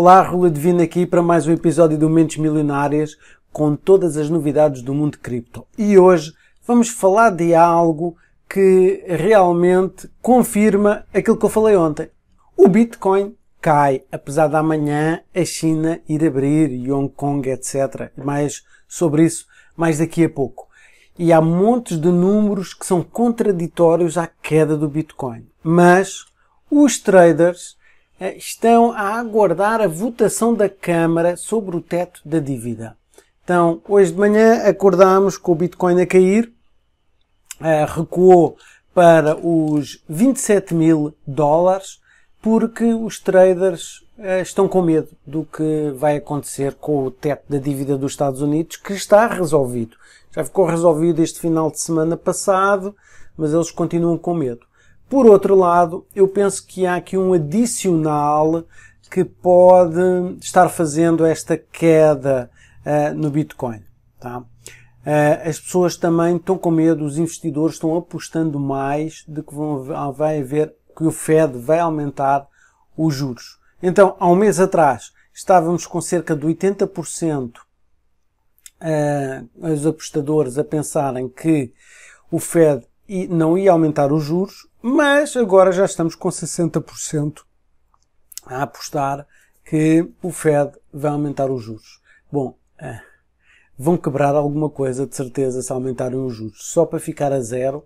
Olá, Rula Divina aqui para mais um episódio do Mentes Milionárias com todas as novidades do mundo cripto. E hoje vamos falar de algo que realmente confirma aquilo que eu falei ontem. O Bitcoin cai, apesar de amanhã a China ir abrir e Hong Kong, etc. Mais sobre isso mais daqui a pouco. E há montes de números que são contraditórios à queda do Bitcoin. Mas os traders eh, estão a aguardar a votação da Câmara sobre o teto da dívida. Então, hoje de manhã acordámos com o Bitcoin a cair, eh, recuou para os 27 mil dólares, porque os traders eh, estão com medo do que vai acontecer com o teto da dívida dos Estados Unidos, que está resolvido. Já ficou resolvido este final de semana passado, mas eles continuam com medo. Por outro lado, eu penso que há aqui um adicional que pode estar fazendo esta queda uh, no Bitcoin. Tá? Uh, as pessoas também estão com medo, os investidores estão apostando mais de que vão, ah, vai haver, que o Fed vai aumentar os juros. Então, há um mês atrás, estávamos com cerca de 80% uh, eh, os apostadores a pensarem que o Fed não ia aumentar os juros mas agora já estamos com 60% a apostar que o Fed vai aumentar os juros. Bom, eh, vão quebrar alguma coisa de certeza se aumentarem os juros. Só para ficar a zero,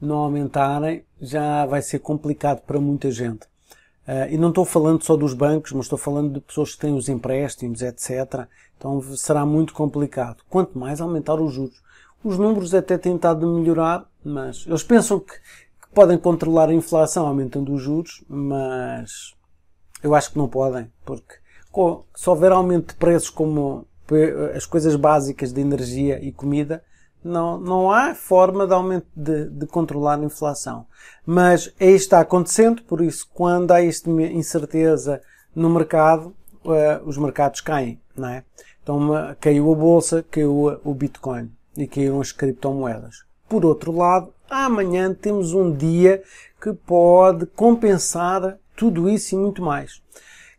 não aumentarem, já vai ser complicado para muita gente. Eh, e não estou falando só dos bancos, mas estou falando de pessoas que têm os empréstimos, etc. Então será muito complicado. Quanto mais aumentar os juros. Os números até têm estado a melhorar, mas eles pensam que Podem controlar a inflação aumentando os juros, mas eu acho que não podem, porque se houver aumento de preços como as coisas básicas de energia e comida, não, não há forma de, aumento, de, de controlar a inflação. Mas é isto está acontecendo, por isso, quando há esta incerteza no mercado, uh, os mercados caem, não é? Então uma, caiu a bolsa, caiu o Bitcoin e caíram as criptomoedas. Por outro lado, amanhã temos um dia que pode compensar tudo isso e muito mais,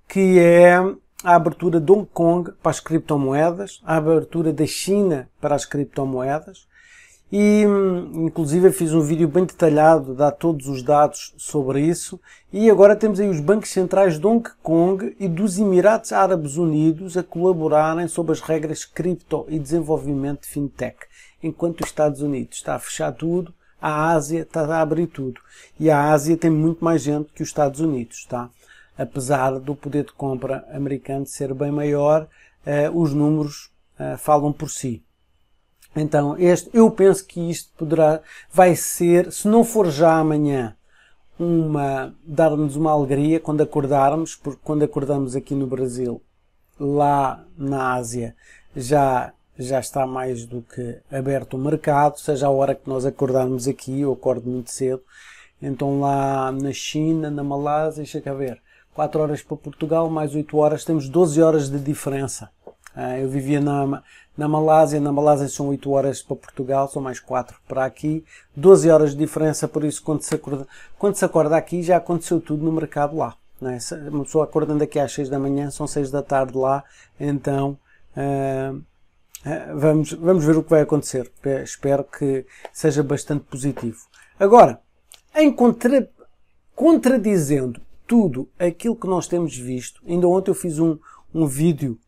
que é a abertura de Hong Kong para as criptomoedas, a abertura da China para as criptomoedas e inclusive fiz um vídeo bem detalhado, dá todos os dados sobre isso e agora temos aí os bancos centrais de Hong Kong e dos Emirados Árabes Unidos a colaborarem sobre as regras cripto e desenvolvimento de fintech, enquanto os Estados Unidos está a fechar tudo, a Ásia está a tá abrir tudo. E a Ásia tem muito mais gente que os Estados Unidos, tá? Apesar do poder de compra americano ser bem maior, eh, os números eh, falam por si. Então, este, eu penso que isto poderá, vai ser, se não for já amanhã, uma, dar-nos uma alegria quando acordarmos, porque quando acordamos aqui no Brasil, lá na Ásia, já já está mais do que aberto o mercado, seja a hora que nós acordarmos aqui, eu acordo muito cedo, então lá na China, na Malásia, deixa cá ver, 4 horas para Portugal, mais 8 horas, temos 12 horas de diferença. Ah, eu vivia na, na Malásia, na Malásia são 8 horas para Portugal, são mais 4 para aqui, 12 horas de diferença, por isso quando se acorda, quando se acorda aqui já aconteceu tudo no mercado lá. Não é? Uma pessoa acordando aqui às 6 da manhã, são 6 da tarde lá, então... Uh, Vamos, vamos ver o que vai acontecer. Espero que seja bastante positivo. Agora, em contra, contradizendo tudo aquilo que nós temos visto, ainda ontem eu fiz um, um vídeo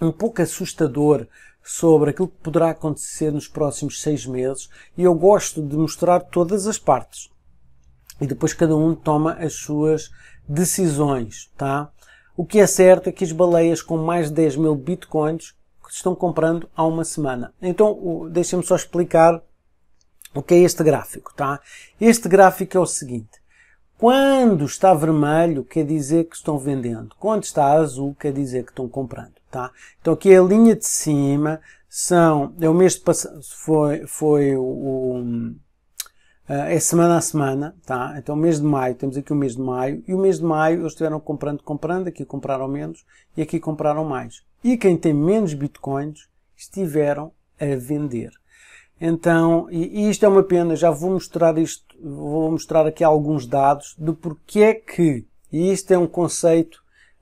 um pouco assustador sobre aquilo que poderá acontecer nos próximos seis meses e eu gosto de mostrar todas as partes. E depois cada um toma as suas decisões, tá? O que é certo é que as baleias com mais de 10 mil bitcoins que estão comprando há uma semana. Então, deixem-me só explicar o que é este gráfico, tá? Este gráfico é o seguinte. Quando está vermelho, quer dizer que estão vendendo. Quando está azul, quer dizer que estão comprando, tá? Então aqui é a linha de cima são, é o mês passado, foi, foi o, eh, é semana a semana, tá? Então, mês de maio, temos aqui o mês de maio, e o mês de maio eles estiveram comprando, comprando, aqui compraram menos, e aqui compraram mais. E quem tem menos bitcoins, estiveram a vender. Então, e, e isto é uma pena, já vou mostrar isto, vou mostrar aqui alguns dados do porquê é que, e isto é um conceito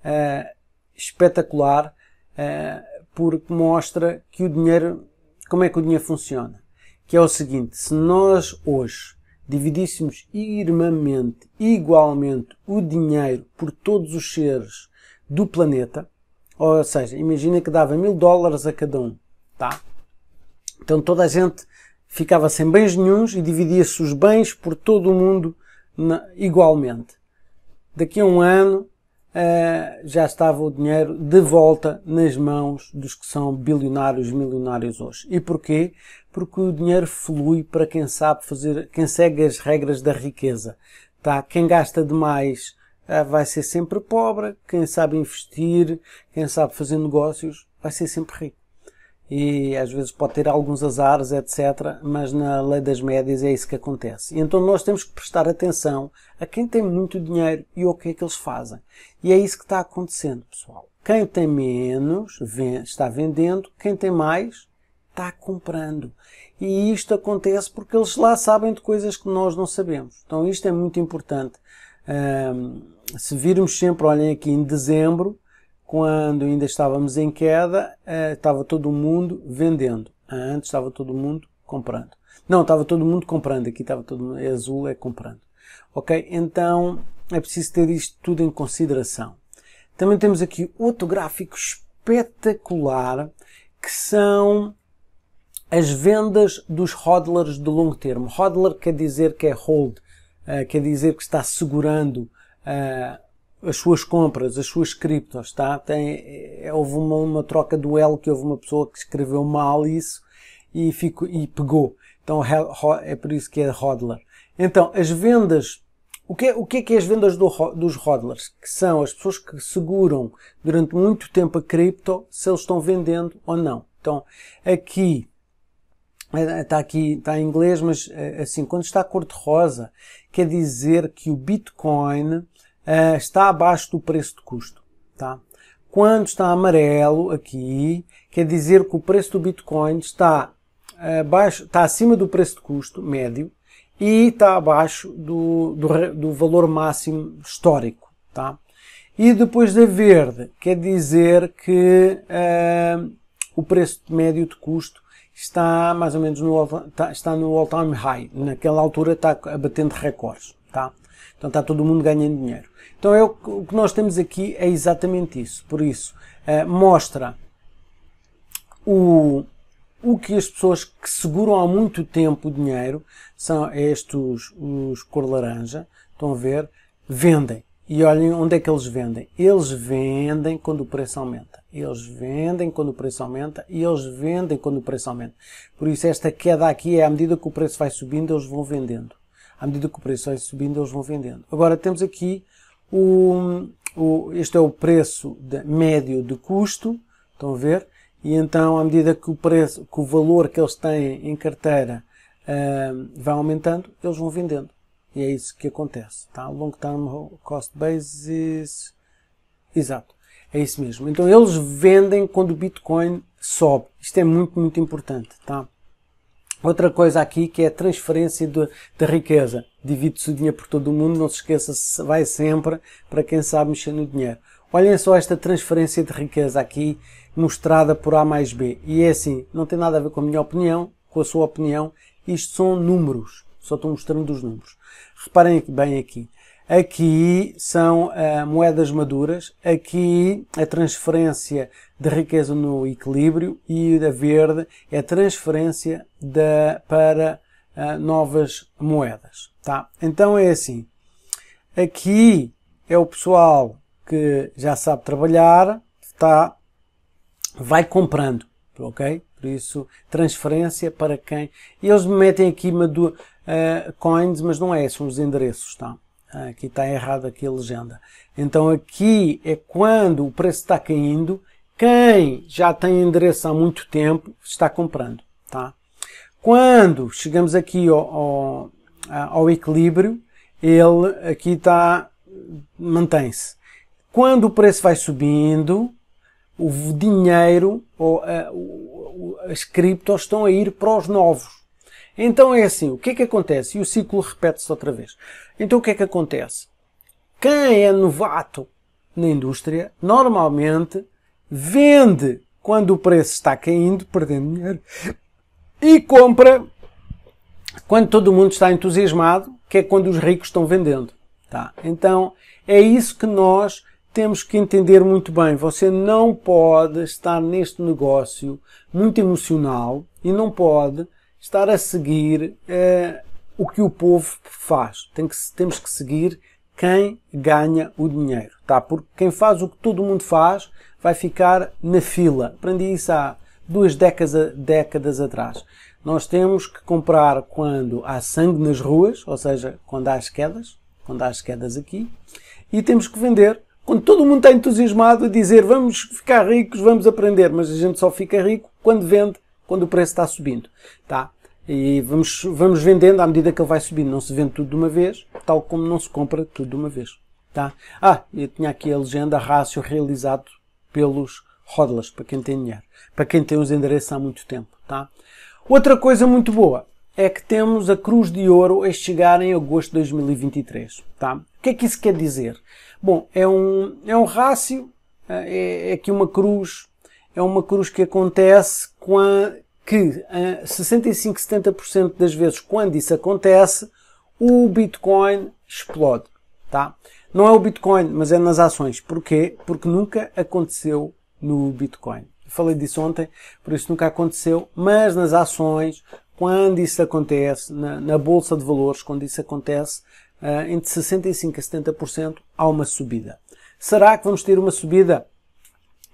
uh, espetacular, uh, porque mostra que o dinheiro, como é que o dinheiro funciona. Que é o seguinte, se nós hoje dividíssemos irmamente, igualmente, o dinheiro por todos os seres do planeta, ou seja, imagina que dava mil dólares a cada um, tá? Então toda a gente ficava sem bens nenhums e dividia-se os bens por todo o mundo na, igualmente. Daqui a um ano uh, já estava o dinheiro de volta nas mãos dos que são bilionários, milionários hoje. E porquê? porque o dinheiro flui para quem sabe fazer, quem segue as regras da riqueza. Tá? Quem gasta demais ah, vai ser sempre pobre, quem sabe investir, quem sabe fazer negócios, vai ser sempre rico. E às vezes pode ter alguns azares, etc. Mas na lei das médias é isso que acontece. E então nós temos que prestar atenção a quem tem muito dinheiro e o que é que eles fazem. E é isso que está acontecendo, pessoal. Quem tem menos está vendendo, quem tem mais está comprando. E isto acontece porque eles lá sabem de coisas que nós não sabemos. Então isto é muito importante. Um, se virmos sempre, olhem aqui em dezembro, quando ainda estávamos em queda, uh, estava todo mundo vendendo. Ah, antes estava todo mundo comprando. Não, estava todo mundo comprando. Aqui estava todo mundo, é azul é comprando. Ok? Então é preciso ter isto tudo em consideração. Também temos aqui outro gráfico espetacular que são as vendas dos hodlers de longo termo. Hodler quer dizer que é hold, uh, quer dizer que está segurando uh, as suas compras, as suas criptos, tá? Tem, eh, houve uma, uma troca do L que houve uma pessoa que escreveu mal isso e, ficou, e pegou. Então é por isso que é hodler. Então, as vendas o que, é, o que é, que é as vendas do, dos hodlers? Que são as pessoas que seguram durante muito tempo a cripto, se eles estão vendendo ou não. Então, aqui está eh, aqui, está em inglês, mas eh, assim, quando está cor-de-rosa, quer dizer que o Bitcoin uh, está abaixo do preço de custo, tá? Quando está amarelo aqui, quer dizer que o preço do Bitcoin está abaixo, está acima do preço de custo médio e está abaixo do, do, do valor máximo histórico, tá? E depois da verde, quer dizer que uh, o preço médio de custo está mais ou menos no, tá, está no all-time high. Naquela altura está batendo recordes. Tá? Então está todo mundo ganhando dinheiro. Então é o, que nós temos aqui é exatamente isso. Por isso, eh, mostra o, o que as pessoas que seguram há muito tempo o dinheiro, são estes os cor laranja, estão a ver, vendem. E olhem onde é que eles vendem. Eles vendem quando o preço aumenta. Eles vendem quando o preço aumenta e eles vendem quando o preço aumenta. Por isso esta queda aqui é à medida que o preço vai subindo, eles vão vendendo. À medida que o preço vai subindo, eles vão vendendo. Agora temos aqui o, o este é o preço de, médio de custo, estão a ver? E então à medida que o preço, que o valor que eles têm em carteira uh, vai aumentando, eles vão vendendo. E é isso que acontece, tá? Long Term Cost Basis, exato, é isso mesmo. Então eles vendem quando o Bitcoin sobe, isto é muito, muito importante, tá? Outra coisa aqui que é a transferência de, de riqueza. Divide-se o dinheiro por todo o mundo, não se esqueça, vai sempre para quem sabe mexer no dinheiro. Olhem só esta transferência de riqueza aqui, mostrada por A mais B. E é assim, não tem nada a ver com a minha opinião, com a sua opinião, isto são números. Só estou mostrando os números. Reparem bem aqui. Aqui são eh, moedas maduras, aqui a transferência de riqueza no equilíbrio e a verde é a transferência da, para eh, novas moedas. Tá? Então é assim. Aqui é o pessoal que já sabe trabalhar, tá, vai comprando, ok? Por isso, transferência para quem. E eles me metem aqui Madu, uh, eh, coins, mas não é, são os endereços, tá? Ah, aqui está errado aqui a legenda. Então aqui é quando o preço está caindo, quem já tem endereço há muito tempo está comprando, tá? Quando chegamos aqui ao, ao, ao equilíbrio, ele aqui está, mantém-se. Quando o preço vai subindo, o dinheiro ou a, as criptos estão a ir para os novos. Então é assim, o que é que acontece? E o ciclo repete-se outra vez. Então o que é que acontece? Quem é novato na indústria, normalmente vende quando o preço está caindo, perdendo dinheiro, e compra quando todo mundo está entusiasmado, que é quando os ricos estão vendendo. Tá? Então é isso que nós temos que entender muito bem. Você não pode estar neste negócio muito emocional e não pode estar a seguir eh, o que o povo faz. Tem que, temos que seguir quem ganha o dinheiro, tá? Porque quem faz o que todo mundo faz vai ficar na fila. Aprendi isso há duas décadas, décadas atrás. Nós temos que comprar quando há sangue nas ruas, ou seja, quando há as quedas, quando há as quedas aqui, e temos que vender quando todo mundo está entusiasmado a dizer vamos ficar ricos, vamos aprender, mas a gente só fica rico quando vende, quando o preço está subindo, tá? E vamos, vamos vendendo à medida que ele vai subindo. Não se vende tudo de uma vez, tal como não se compra tudo de uma vez. Tá? Ah, eu tinha aqui a legenda rácio realizado pelos hodlers, para quem tem dinheiro. Para quem tem os endereços há muito tempo. Tá? Outra coisa muito boa é que temos a Cruz de Ouro a chegar em agosto de 2023. Tá? que é que isso quer dizer? Bom, é um, é um rácio, eh, é, é aqui uma cruz, é uma cruz que acontece quando, que a 65, 70% das vezes quando isso acontece, o Bitcoin explode, tá? Não é o Bitcoin, mas é nas ações. Porquê? Porque nunca aconteceu no Bitcoin. falei disso ontem, por isso nunca aconteceu, mas nas ações, quando isso acontece, na, na bolsa de valores, quando isso acontece, ah, entre 65% a 70% há uma subida. Será que vamos ter uma subida?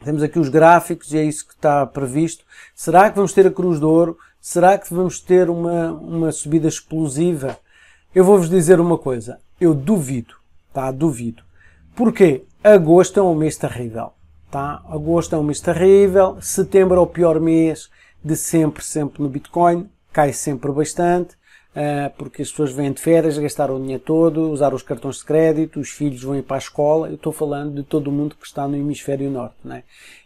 Temos aqui os gráficos e é isso que está previsto. Será que vamos ter a Cruz de Ouro? Será que vamos ter uma, uma subida explosiva? Eu vou-vos dizer uma coisa. Eu duvido, tá? Duvido. Porquê? Agosto é um mês terrível, tá? Agosto é um mês terrível. Setembro é o pior mês de sempre, sempre no Bitcoin. Cai sempre bastante. Ah, porque as pessoas vêm de férias, gastaram o dinheiro todo, usaram os cartões de crédito, os filhos vão ir para a escola. Eu estou falando de todo mundo que está no hemisfério norte, né?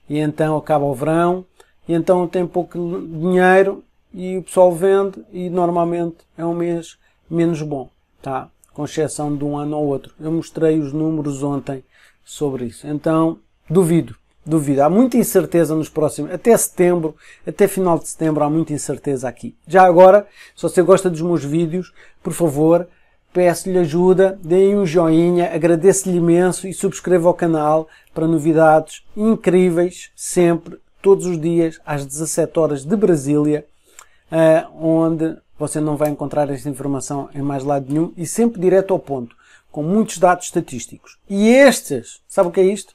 E então acaba o verão, e então tem pouco dinheiro e o pessoal vende e normalmente é um mês menos bom, tá? Com exceção de um ano ao outro. Eu mostrei os números ontem sobre isso. Então, duvido Duvido. Há muita incerteza nos próximos, até setembro, até final de setembro há muita incerteza aqui. Já agora, se você gosta dos meus vídeos, por favor, peço-lhe ajuda, deem um joinha, agradeço-lhe imenso e subscreva o canal para novidades incríveis, sempre, todos os dias, às 17 horas de Brasília, ah, onde você não vai encontrar esta informação em mais lado nenhum e sempre direto ao ponto, com muitos dados estatísticos. E estes, sabe o que é isto?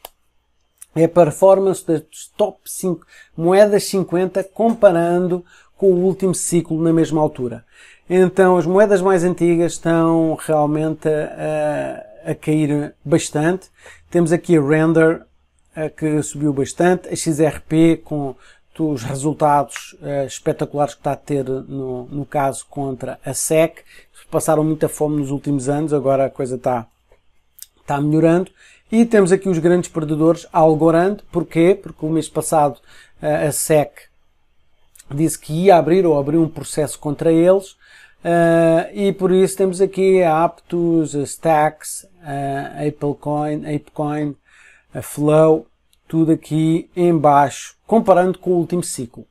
é a performance das top 5 moedas 50 comparando com o último ciclo na mesma altura. Então as moedas mais antigas estão realmente a, a cair bastante. Temos aqui a Render a, que subiu bastante, a XRP com os resultados a, eh, espetaculares que está a ter no, no caso contra a SEC. Passaram muita fome nos últimos anos, agora a coisa está, está melhorando e temos aqui os grandes perdedores, Algorand, porquê? Porque o mês passado eh, a SEC disse que ia abrir ou abriu um processo contra eles, eh, e por isso temos aqui a Aptos, a Stacks, eh, a Applecoin, a Apecoin, a Flow, tudo aqui em baixo, comparando com o último ciclo.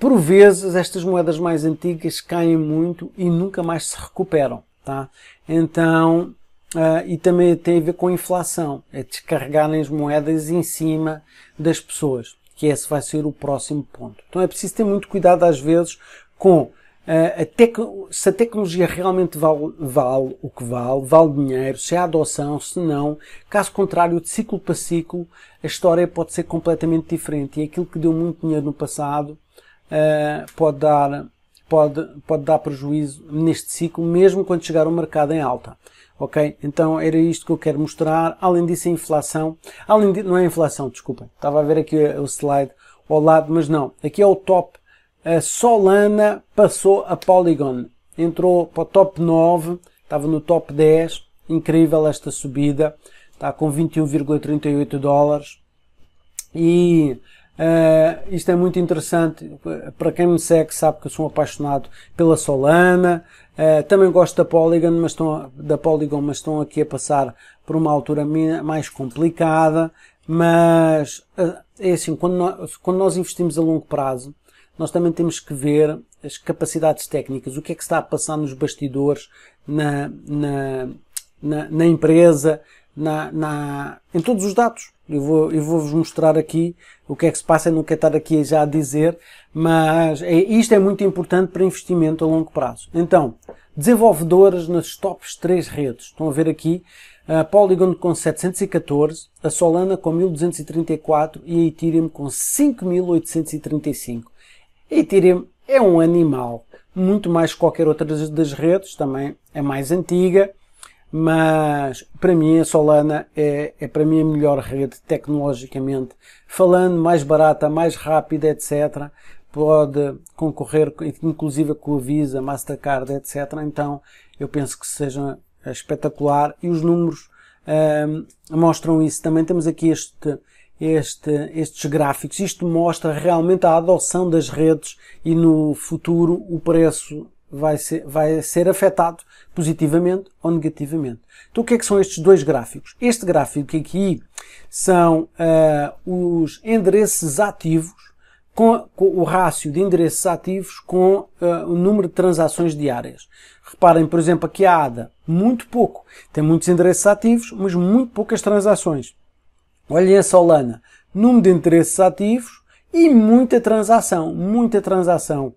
Por vezes estas moedas mais antigas caem muito e nunca mais se recuperam, tá? Então Uh, e também tem a ver com a inflação, é descarregarem as moedas em cima das pessoas, que esse vai ser o próximo ponto. Então é preciso ter muito cuidado às vezes com uh, a se a tecnologia realmente vale, vale o que vale, vale dinheiro, se há adoção, se não. Caso contrário, de ciclo para ciclo, a história pode ser completamente diferente e aquilo que deu muito dinheiro no passado uh, pode dar pode, pode dar prejuízo neste ciclo, mesmo quando chegar o mercado em alta. Ok? Então era isto que eu quero mostrar. Além disso, a inflação. Além de, não é a inflação, desculpem. Estava a ver aqui eh, o slide ao lado, mas não. Aqui é o top. A Solana passou a Polygon. Entrou para o top 9, estava no top 10. Incrível esta subida. Está com 21,38 dólares. E Uh, isto é muito interessante. Para quem me segue sabe que eu sou um apaixonado pela Solana. Uh, também gosto da Polygon, mas estão, da Polygon, mas estão aqui a passar por uma altura mais complicada. Mas uh, é assim, quando nós, quando nós investimos a longo prazo, nós também temos que ver as capacidades técnicas, o que é que está a passar nos bastidores, na, na, na, na empresa, na, na, em todos os dados. Eu vou, eu vou vos mostrar aqui o que é que se passa, eu não quero estar aqui já a dizer, mas é, isto é muito importante para investimento a longo prazo. Então, desenvolvedoras nas tops 3 redes. Estão a ver aqui a Polygon com 714, a Solana com 1234 e a Ethereum com 5835. A Ethereum é um animal, muito mais que qualquer outra das redes, também é mais antiga, mas para mim a Solana é, é para mim a melhor rede tecnologicamente falando, mais barata, mais rápida, etc. Pode concorrer, inclusive com a Visa, Mastercard, etc. Então eu penso que seja espetacular e os números um, mostram isso. Também temos aqui este, este, estes gráficos. Isto mostra realmente a adoção das redes e no futuro o preço vai ser, vai ser afetado positivamente ou negativamente. Então o que é que são estes dois gráficos? Este gráfico aqui são uh, os endereços ativos com, com, o rácio de endereços ativos com uh, o número de transações diárias. Reparem, por exemplo, aqui a ADA, muito pouco. Tem muitos endereços ativos, mas muito poucas transações. Olhem a Solana, número de endereços ativos e muita transação, muita transação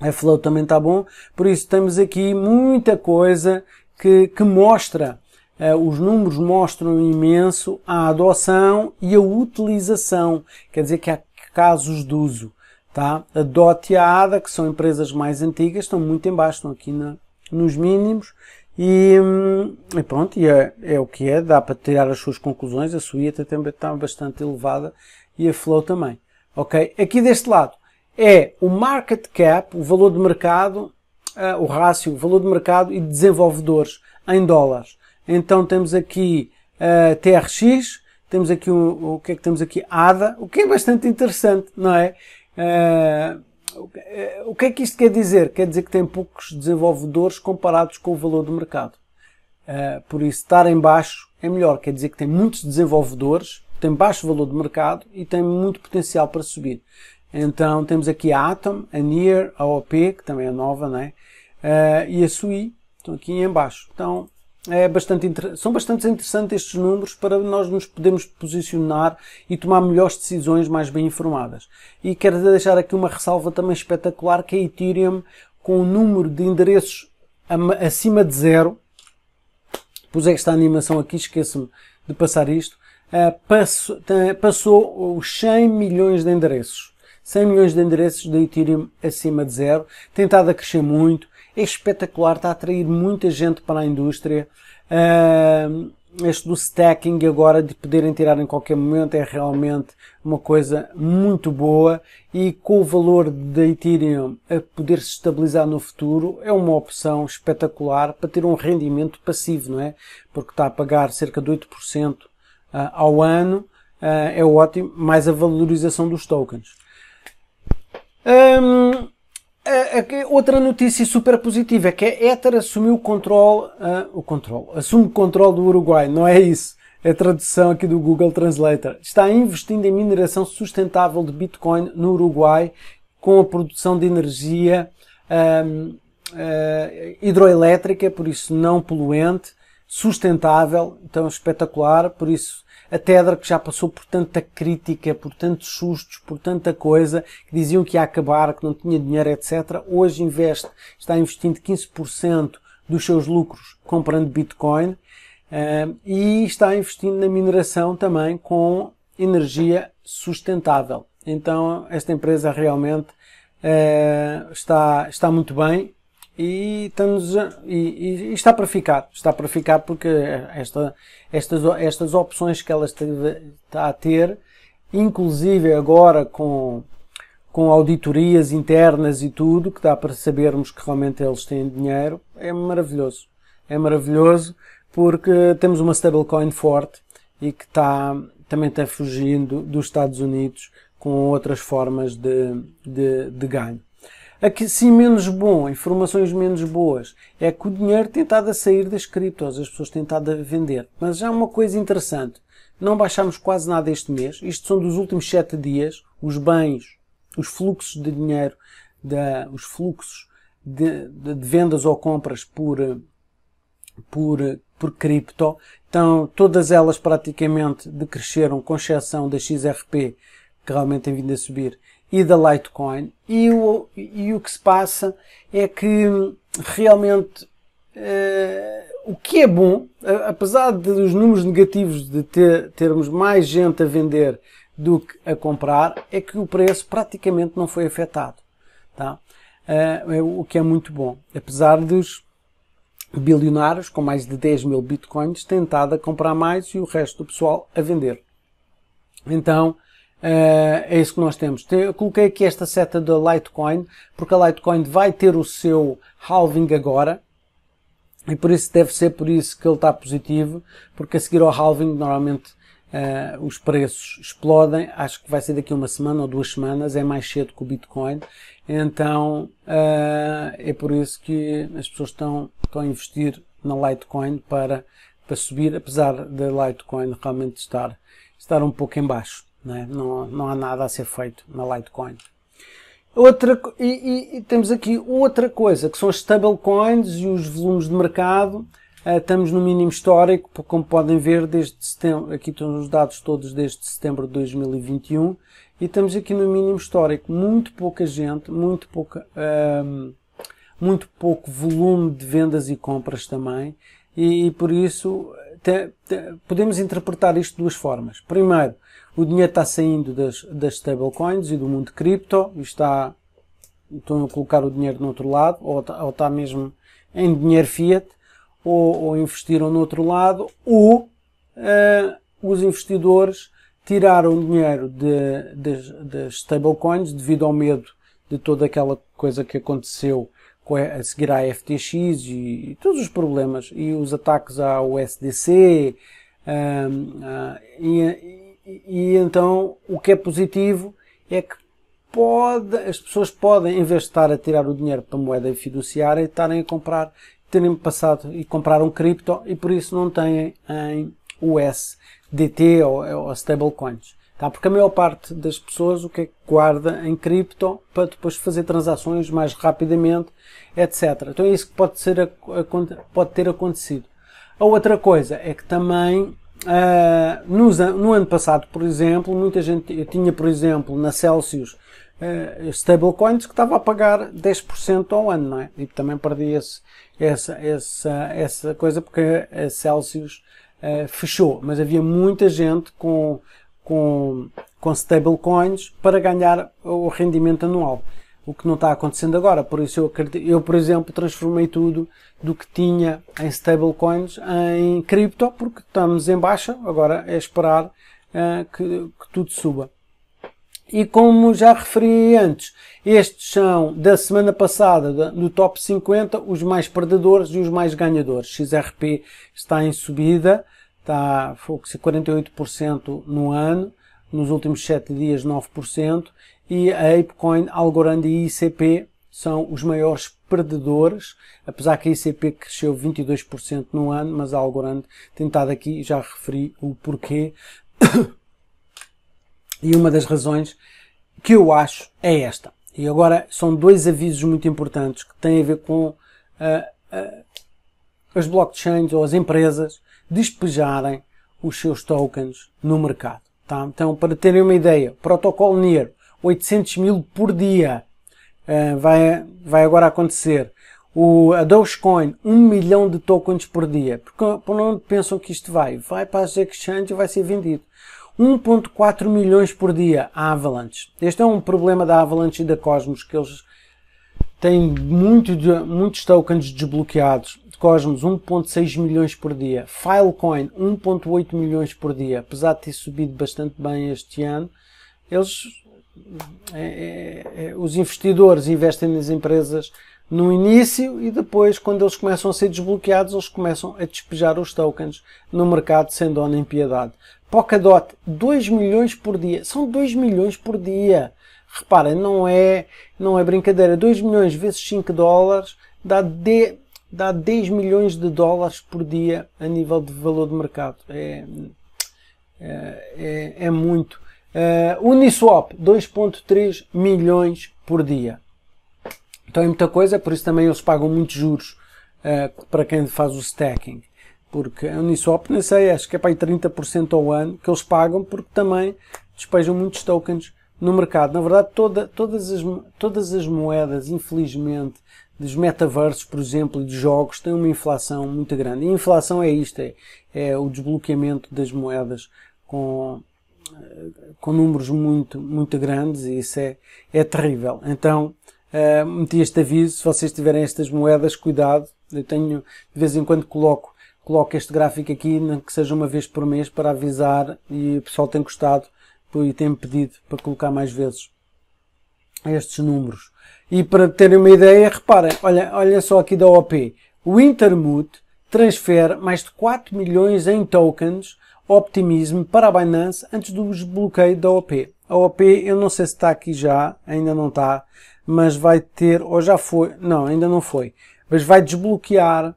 a Flow também está bom. Por isso, temos aqui muita coisa que, que mostra eh, os números mostram imenso a adoção e a utilização, quer dizer que há casos de uso. Tá? A DOT e a ADA, que são empresas mais antigas, estão muito embaixo, estão aqui na, nos mínimos. E, hum, e pronto, e é, é, o que é, dá para tirar as suas conclusões. A Suíta também está bastante elevada e a Flow também. Ok? Aqui deste lado, é o market cap, o valor de mercado, uh, o rácio, o valor de mercado e desenvolvedores em dólares. Então temos aqui uh, ah, TRX, temos aqui o, o que é que temos aqui? ADA, o que é bastante interessante, não é? Uh, o que é que isto quer dizer? Quer dizer que tem poucos desenvolvedores comparados com o valor do mercado. Uh, por isso, estar em baixo é melhor. Quer dizer que tem muitos desenvolvedores, tem baixo valor de mercado e tem muito potencial para subir. Então temos aqui a Atom, a Near, a OP, que também é nova, né? Uh, e a SUI, estão aqui embaixo. Então é bastante são bastante interessantes estes números para nós nos podermos posicionar e tomar melhores decisões mais bem informadas. E quero deixar aqui uma ressalva também espetacular que é a Ethereum, com o número de endereços acima de zero, pus esta animação aqui, esqueço-me de passar isto, eh, passou, passou os 100 milhões de endereços. 100 milhões de endereços da Ethereum acima de zero, tem estado a crescer muito, é espetacular, está a atrair muita gente para a indústria. Uh, este do stacking agora de poderem tirar em qualquer momento é realmente uma coisa muito boa e com o valor da Ethereum a poder se estabilizar no futuro é uma opção espetacular para ter um rendimento passivo, não é? Porque está a pagar cerca de 8% ah, ao ano, ah, é ótimo, mais a valorização dos tokens. Um, a, a, outra notícia super positiva é que a Éter assumiu o controle, uh, o controle, assume o controle do Uruguai, não é isso? A tradução aqui do Google Translator. Está investindo em mineração sustentável de Bitcoin no Uruguai com a produção de energia um, uh, ah, hidroelétrica, por isso não poluente, sustentável, então espetacular, por isso a Tether que já passou por tanta crítica, por tantos sustos, por tanta coisa, que diziam que ia acabar, que não tinha dinheiro, etc. Hoje investe, está investindo 15% dos seus lucros comprando Bitcoin eh, e está investindo na mineração também com energia sustentável. Então esta empresa realmente eh, está, está muito bem e, estamos a, e, e, está para ficar, está para ficar porque esta, estas, estas opções que ela está a ter, inclusive agora com, com auditorias internas e tudo, que dá para sabermos que realmente eles têm dinheiro, é maravilhoso. É maravilhoso porque temos uma stablecoin forte e que está, também está fugindo dos Estados Unidos com outras formas de, de, de ganho. Assim menos bom, informações menos boas, é que o dinheiro estado a sair das criptos, as pessoas estado a vender. Mas já uma coisa interessante, não baixámos quase nada este mês, isto são dos últimos 7 dias, os bens, os fluxos de dinheiro, da, os fluxos de, de, de vendas ou compras por, por, por cripto, então todas elas praticamente decresceram, com exceção da XRP, que realmente tem vindo a subir, e da Litecoin. E o, e o que se passa é que realmente Uh, o que é bom, apesar dos números negativos de ter, termos mais gente a vender do que a comprar, é que o preço praticamente não foi afetado. Tá? Uh, é, o que é muito bom. Apesar dos bilionários com mais de 10 mil bitcoins tentado a comprar mais e o resto do pessoal a vender. Então, eh, é isso que nós temos. coloquei aqui é esta seta da Litecoin, porque a Litecoin vai ter o seu halving agora, e por isso deve ser por isso que ele está positivo, porque a seguir ao halving normalmente uh, os preços explodem. Acho que vai ser daqui uma semana ou duas semanas, é mais cedo que o Bitcoin. Então uh, é por isso que as pessoas estão, estão a investir na Litecoin para, para subir, apesar da Litecoin realmente estar, estar um pouco em baixo. Não, é? não, não há nada a ser feito na Litecoin. Outra, e, e, e, temos aqui outra coisa, que são as stablecoins e os volumes de mercado. Uh, estamos no mínimo histórico, como podem ver, desde setembro, aqui estão os dados todos desde setembro de 2021, e estamos aqui no mínimo histórico. Muito pouca gente, muito pouca, muito pouco volume de vendas e compras também, e, e por isso te, te, podemos interpretar isto de duas formas. Primeiro, o dinheiro está saindo das, das stablecoins e do mundo cripto e está, estão a colocar o dinheiro no outro lado, ou, ou está mesmo em dinheiro fiat, ou, ou investiram no outro lado, ou uh, eh, os investidores tiraram o dinheiro de, das, das stablecoins devido ao medo de toda aquela coisa que aconteceu a seguir à FTX e, e todos os problemas e os ataques ao SDC um, ehm, uh, e, e, então o que é positivo é que pode, as pessoas podem, em vez de estar a tirar o dinheiro para a moeda fiduciária, estarem a comprar, terem passado e compraram cripto e por isso não têm em USDT ou, ou stablecoins. Tá? Porque a maior parte das pessoas o que é que guarda em cripto para depois fazer transações mais rapidamente, etc. Então é isso que pode, ser, pode ter acontecido. A outra coisa é que também Uh, no ano passado, por exemplo, muita gente, eu tinha, por exemplo, na Celsius, uh, stablecoins que estava a pagar 10% ao ano, não é? E também perdi esse, essa, essa, essa coisa porque a Celsius uh, fechou. Mas havia muita gente com, com, com stablecoins para ganhar o rendimento anual o que não está acontecendo agora. Por isso eu, eu, por exemplo, transformei tudo do que tinha em stablecoins em cripto, porque estamos em baixa, agora é esperar uh, que, que tudo suba. E como já referi antes, estes são da semana passada, do top 50, os mais perdedores e os mais ganhadores. XRP está em subida, está 48% no ano, nos últimos 7 dias 9%, e a ApeCoin, Algorand e ICP são os maiores perdedores, apesar que a ICP cresceu 22% no ano, mas a Algorand tem estado aqui, já referi o porquê. e uma das razões que eu acho é esta. E agora são dois avisos muito importantes que têm a ver com uh, uh, as blockchains ou as empresas despejarem os seus tokens no mercado. Tá? Então, para terem uma ideia, protocolo NIR 800 mil por dia. Uh, vai, vai agora acontecer. O, a Dogecoin, 1 um milhão de tokens por dia. Porque, por onde pensam que isto vai? Vai para as exchanges e vai ser vendido. 1.4 milhões por dia a Avalanche. Este é um problema da Avalanche e da Cosmos, que eles têm muito de, muitos tokens desbloqueados. Cosmos 1.6 milhões por dia. Filecoin 1.8 milhões por dia. Apesar de ter subido bastante bem este ano, eles é, é, é, os investidores investem nas empresas no início e depois, quando eles começam a ser desbloqueados, eles começam a despejar os tokens no mercado sem dó nem piedade. Polkadot, 2 milhões por dia. São 2 milhões por dia. Reparem, não é, não é brincadeira. 2 milhões vezes 5 dólares dá, de, dá 10 milhões de dólares por dia a nível de valor de mercado. É, é, é, é muito. Uh, Uniswap, 2.3 milhões por dia. Então é muita coisa, por isso também eles pagam muitos juros uh, para quem faz o stacking. Porque a Uniswap, nem sei, acho que é para aí 30% ao ano que eles pagam, porque também despejam muitos tokens no mercado. Na verdade, toda, todas, as, todas as moedas, infelizmente, dos metaversos, por exemplo, e de jogos, têm uma inflação muito grande. E a inflação é isto, é, é o desbloqueamento das moedas com com números muito, muito grandes e isso é, é terrível. Então, uh, meti este aviso, se vocês tiverem estas moedas, cuidado. Eu tenho, de vez em quando coloco, coloco este gráfico aqui, que seja uma vez por mês, para avisar e o pessoal tem gostado e tem pedido para colocar mais vezes estes números. E para terem uma ideia, reparem, olha, olha só aqui da OP. O Intermute transfere mais de 4 milhões em tokens Optimismo, para a Binance antes do desbloqueio da OP. A OP, eu não sei se está aqui já, ainda não está, mas vai ter, ou já foi, não, ainda não foi, mas vai desbloquear,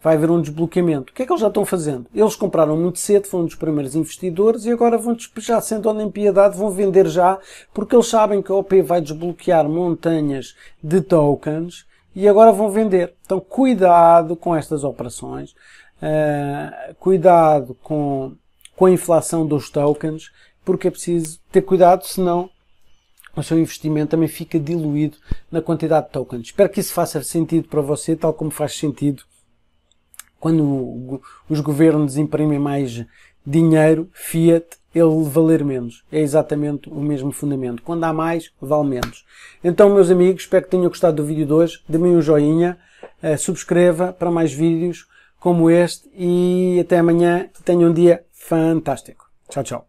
vai haver um desbloqueamento. O que é que eles já estão fazendo? Eles compraram muito cedo, foram dos primeiros investidores e agora vão despejar sendo a em piedade, vão vender já, porque eles sabem que a OP vai desbloquear montanhas de tokens e agora vão vender. Então cuidado com estas operações. Eh, cuidado com, com a inflação dos tokens, porque é preciso ter cuidado, senão o seu investimento também fica diluído na quantidade de tokens. Espero que isso faça sentido para você, tal como faz sentido quando os governos imprimem mais dinheiro, fiat, ele valer menos. É exatamente o mesmo fundamento. Quando há mais, vale menos. Então, meus amigos, espero que tenham gostado do vídeo de hoje. Dê-me um joinha, eh, subscreva para mais vídeos como este e até amanhã. Tenha um dia fantástico. Tchau, tchau.